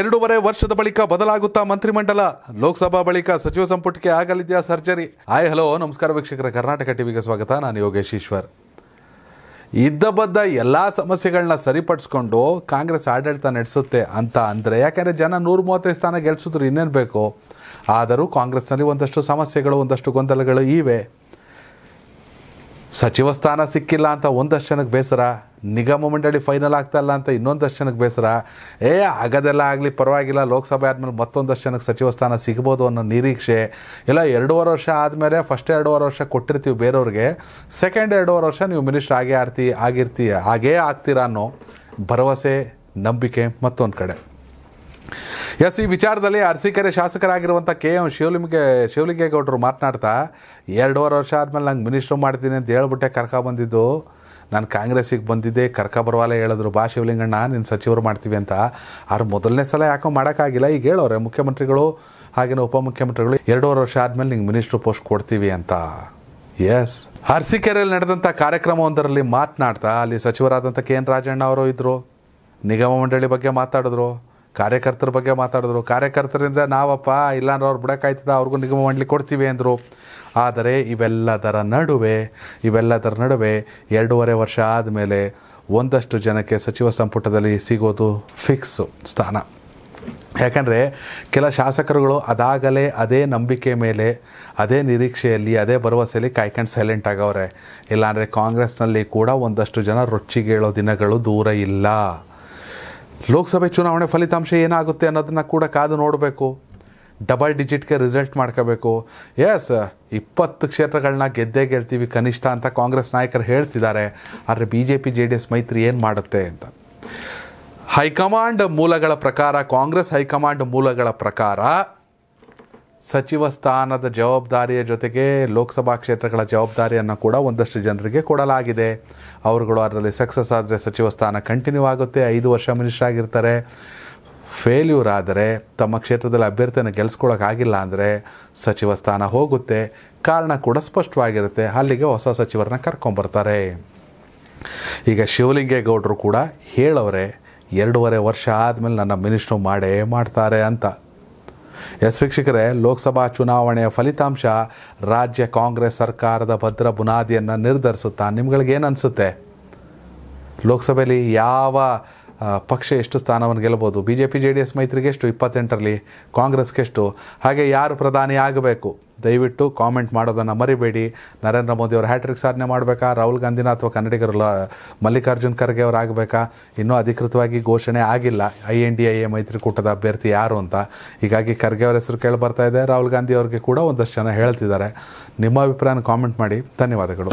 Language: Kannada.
ಎರಡೂವರೆ ವರ್ಷದ ಬಳಿಕ ಬದಲಾಗುತ್ತಾ ಮಂತ್ರಿಮಂಡಲ ಲೋಕಸಭಾ ಬಳಿಕ ಸಚಿವ ಸಂಪುಟಕ್ಕೆ ಆಗಲಿದೆಯಾ ಸರ್ಜರಿ ಆಯ್ ಹಲೋ ನಮಸ್ಕಾರ ವೀಕ್ಷಕರ ಕರ್ನಾಟಕ ಟಿವಿಗೆ ಸ್ವಾಗತ ನಾನು ಯೋಗೇಶ್ ಈಶ್ವರ್ ಇದ್ದ ಬದ್ದ ಎಲ್ಲ ಸಮಸ್ಯೆಗಳನ್ನ ಸರಿಪಡಿಸ್ಕೊಂಡು ಕಾಂಗ್ರೆಸ್ ಆಡಳಿತ ನಡೆಸುತ್ತೆ ಅಂತ ಅಂದ್ರೆ ಯಾಕೆಂದರೆ ಜನ ನೂರು ಮೂವತ್ತೈದು ಸ್ಥಾನ ಗೆಲ್ಸಿದ್ರು ಇನ್ನೇನು ಬೇಕು ಆದರೂ ಕಾಂಗ್ರೆಸ್ನಲ್ಲಿ ಒಂದಷ್ಟು ಸಮಸ್ಯೆಗಳು ಒಂದಷ್ಟು ಗೊಂದಲಗಳು ಇವೆ ಸಚಿವ ಸ್ಥಾನ ಸಿಕ್ಕಿಲ್ಲ ಅಂತ ಒಂದಷ್ಟು ಜನಕ್ಕೆ ಬೇಸರ ನಿಗಮ ಮಂಡಳಿ ಫೈನಲ್ ಆಗ್ತಾ ಇಲ್ಲ ಅಂತ ಇನ್ನೊಂದಷ್ಟು ಜನಕ್ಕೆ ಬೇಸರ ಏ ಆಗದೆಲ್ಲ ಆಗಲಿ ಪರವಾಗಿಲ್ಲ ಲೋಕಸಭೆ ಆದಮೇಲೆ ಮತ್ತೊಂದಷ್ಟು ಜನಕ್ಕೆ ಸಚಿವ ಸ್ಥಾನ ಸಿಗ್ಬೋದು ಅನ್ನೋ ನಿರೀಕ್ಷೆ ಇಲ್ಲ ಎರಡೂವರೆ ವರ್ಷ ಆದಮೇಲೆ ಫಸ್ಟ್ ಎರಡೂವರೆ ವರ್ಷ ಕೊಟ್ಟಿರ್ತೀವಿ ಬೇರೆಯವ್ರಿಗೆ ಸೆಕೆಂಡ್ ಎರಡೂವರೆ ವರ್ಷ ನೀವು ಮಿನಿಸ್ಟರ್ ಆಗೇ ಆರ್ತಿ ಆಗಿರ್ತೀಯ ಹಾಗೇ ಆಗ್ತೀರಾ ಅನ್ನೋ ಭರವಸೆ ನಂಬಿಕೆ ಮತ್ತೊಂದು ಕಡೆ ಎಸ್ ಈ ವಿಚಾರದಲ್ಲಿ ಅರಸೀಕೆರೆ ಶಾಸಕರಾಗಿರುವಂಥ ಕೆ ಎಂ ಶಿವಲಿಂಗೆ ಶಿವಲಿಂಗೇಗೌಡರು ಮಾತನಾಡ್ತಾ ಎರಡೂವರೆ ವರ್ಷ ಆದಮೇಲೆ ನಂಗೆ ಮಿನಿಸ್ಟ್ರು ಮಾಡ್ತೀನಿ ಅಂತ ಹೇಳ್ಬಿಟ್ಟೆ ಕರ್ಕ ಬಂದಿದ್ದು ನಾನು ಕಾಂಗ್ರೆಸ್ಸಿಗೆ ಬಂದಿದ್ದೆ ಕರ್ಕ ಬರವಾಲೆ ಹೇಳಿದ್ರು ಬಾ ಶಿವಲಿಂಗಣ್ಣ ನಿನ್ನ ಸಚಿವರು ಮಾಡ್ತೀವಿ ಅಂತ ಆದ್ರೆ ಮೊದಲನೇ ಸಲ ಯಾಕೋ ಮಾಡೋಕ್ಕಾಗಿಲ್ಲ ಈಗ ಹೇಳೋರೆ ಮುಖ್ಯಮಂತ್ರಿಗಳು ಹಾಗೆಯೇ ಉಪಮುಖ್ಯಮಂತ್ರಿಗಳು ಎರಡೂವರೆ ವರ್ಷ ಆದಮೇಲೆ ನಿಂಗೆ ಮಿನಿಸ್ಟ್ರು ಪೋಸ್ಟ್ ಕೊಡ್ತೀವಿ ಅಂತ ಎಸ್ ಅರಸೀಕೆರೆಯಲ್ಲಿ ನಡೆದಂಥ ಕಾರ್ಯಕ್ರಮವೊಂದರಲ್ಲಿ ಮಾತನಾಡ್ತಾ ಅಲ್ಲಿ ಸಚಿವರಾದಂಥ ಕೆ ಎನ್ ರಾಜಣ್ಣ ಅವರು ಇದ್ದರು ನಿಗಮ ಮಂಡಳಿ ಬಗ್ಗೆ ಮಾತಾಡಿದ್ರು ಕಾರ್ಯಕರ್ತರ ಬಗ್ಗೆ ಮಾತಾಡಿದ್ರು ಕಾರ್ಯಕರ್ತರಿಂದ ನಾವಪ್ಪ ಇಲ್ಲಾಂದ್ರೆ ಅವ್ರು ಬಿಡೋಕ್ಕಾಯ್ತದ ಅವ್ರಿಗೂ ನಿಗಮ ಮಾಡಲಿ ಕೊಡ್ತೀವಿ ಅಂದರು ಆದರೆ ಇವೆಲ್ಲದರ ನಡುವೆ ಇವೆಲ್ಲದರ ನಡುವೆ ಎರಡೂವರೆ ವರ್ಷ ಆದಮೇಲೆ ಒಂದಷ್ಟು ಜನಕ್ಕೆ ಸಚಿವ ಸಂಪುಟದಲ್ಲಿ ಸಿಗೋದು ಫಿಕ್ಸು ಸ್ಥಾನ ಯಾಕಂದರೆ ಕೆಲ ಶಾಸಕರುಗಳು ಅದಾಗಲೇ ಅದೇ ನಂಬಿಕೆ ಮೇಲೆ ಅದೇ ನಿರೀಕ್ಷೆಯಲ್ಲಿ ಅದೇ ಭರವಸೆಯಲ್ಲಿ ಕಾಯ್ಕೊಂಡು ಸೈಲೆಂಟ್ ಆಗವ್ರೆ ಇಲ್ಲಾಂದರೆ ಕಾಂಗ್ರೆಸ್ನಲ್ಲಿ ಕೂಡ ಒಂದಷ್ಟು ಜನ ರೊಚ್ಚಿಗೇಳೋ ದಿನಗಳು ದೂರ ಇಲ್ಲ ಲೋಕಸಭೆ ಚುನಾವಣೆ ಫಲಿತಾಂಶ ಏನಾಗುತ್ತೆ ಅನ್ನೋದನ್ನು ಕೂಡ ಕಾದು ನೋಡಬೇಕು ಡಬಲ್ ಡಿಜಿಟ್ಗೆ ರಿಸಲ್ಟ್ ಮಾಡ್ಕೋಬೇಕು ಎಸ್ ಇಪ್ಪತ್ತು ಕ್ಷೇತ್ರಗಳನ್ನ ಗೆದ್ದೇ ಗೆಲ್ತೀವಿ ಕನಿಷ್ಠ ಅಂತ ಕಾಂಗ್ರೆಸ್ ನಾಯಕರು ಹೇಳ್ತಿದ್ದಾರೆ ಆದರೆ B J P J D S ಮೈತ್ರಿ ಏನು ಮಾಡುತ್ತೆ ಅಂತ ಹೈಕಮಾಂಡ್ ಮೂಲಗಳ ಪ್ರಕಾರ ಕಾಂಗ್ರೆಸ್ ಹೈಕಮಾಂಡ್ ಮೂಲಗಳ ಪ್ರಕಾರ ಸಚಿವ ಸ್ಥಾನದ ಜವಾಬ್ದಾರಿಯ ಜೊತೆಗೆ ಲೋಕಸಭಾ ಕ್ಷೇತ್ರಗಳ ಜವಾಬ್ದಾರಿಯನ್ನು ಕೂಡ ಒಂದಷ್ಟು ಜನರಿಗೆ ಕೊಡಲಾಗಿದೆ ಅವರುಗಳು ಅದರಲ್ಲಿ ಸಕ್ಸಸ್ ಆದರೆ ಸಚಿವ ಸ್ಥಾನ ಕಂಟಿನ್ಯೂ ಆಗುತ್ತೆ ಐದು ವರ್ಷ ಮಿನಿಸ್ಟರ್ ಆಗಿರ್ತಾರೆ ಫೇಲ್ಯೂರ್ ಆದರೆ ತಮ್ಮ ಕ್ಷೇತ್ರದಲ್ಲಿ ಅಭ್ಯರ್ಥಿಯನ್ನು ಗೆಲ್ಲಿಸ್ಕೊಳ್ಳೋಕ್ಕಾಗಿಲ್ಲ ಅಂದರೆ ಸಚಿವ ಸ್ಥಾನ ಹೋಗುತ್ತೆ ಕಾರಣ ಕೂಡ ಸ್ಪಷ್ಟವಾಗಿರುತ್ತೆ ಅಲ್ಲಿಗೆ ಹೊಸ ಸಚಿವರನ್ನ ಕರ್ಕೊಂಬರ್ತಾರೆ ಈಗ ಶಿವಲಿಂಗೇಗೌಡರು ಕೂಡ ಹೇಳವ್ರೆ ಎರಡೂವರೆ ವರ್ಷ ಆದಮೇಲೆ ನನ್ನ ಮಿನಿಸ್ಟ್ರು ಮಾಡೇ ಮಾಡ್ತಾರೆ ಅಂತ ಎಸ್ ವೀಕ್ಷಕರೇ ಲೋಕಸಭಾ ಚುನಾವಣೆಯ ಫಲಿತಾಂಶ ರಾಜ್ಯ ಕಾಂಗ್ರೆಸ್ ಸರ್ಕಾರದ ಭದ್ರ ಬುನಾದಿಯನ್ನು ನಿರ್ಧರಿಸುತ್ತಾ ನಿಮ್ಗಳಿಗೇನು ಅನಿಸುತ್ತೆ ಲೋಕಸಭೆಯಲ್ಲಿ ಯಾವ ಪಕ್ಷ ಎಷ್ಟು ಸ್ಥಾನವನ್ನು ಗೆಲ್ಲಬೋದು B J P J D S ಮೈತ್ರಿಗೆ ಎಷ್ಟು ಇಪ್ಪತ್ತೆಂಟರಲ್ಲಿ ಕಾಂಗ್ರೆಸ್ಗೆ ಎಷ್ಟು ಹಾಗೆ ಯಾರು ಪ್ರಧಾನಿ ಆಗಬೇಕು ದಯವಿಟ್ಟು ಕಾಮೆಂಟ್ ಮಾಡೋದನ್ನು ಮರಿಬೇಡಿ ನರೇಂದ್ರ ಮೋದಿ ಅವರು ಹ್ಯಾಟ್ರಿಕ್ ಸಾಧನೆ ಮಾಡಬೇಕಾ ರಾಹುಲ್ ಗಾಂಧಿನ ಅಥವಾ ಕನ್ನಡಿಗರು ಮಲ್ಲಿಕಾರ್ಜುನ್ ಖರ್ಗೆ ಅವರು ಆಗಬೇಕಾ ಇನ್ನೂ ಅಧಿಕೃತವಾಗಿ ಘೋಷಣೆ ಆಗಿಲ್ಲ I N D I A ಮೈತ್ರಿಕೂಟದ ಅಭ್ಯರ್ಥಿ ಯಾರು ಅಂತ ಹೀಗಾಗಿ ಖರ್ಗೆ ಅವರ ಹೆಸರು ಕೇಳಿ ಬರ್ತಾ ಇದೆ ರಾಹುಲ್ ಗಾಂಧಿ ಅವರಿಗೆ ಕೂಡ ಒಂದಷ್ಟು ಜನ ಹೇಳ್ತಿದ್ದಾರೆ ನಿಮ್ಮ ಅಭಿಪ್ರಾಯನ ಕಾಮೆಂಟ್ ಮಾಡಿ ಧನ್ಯವಾದಗಳು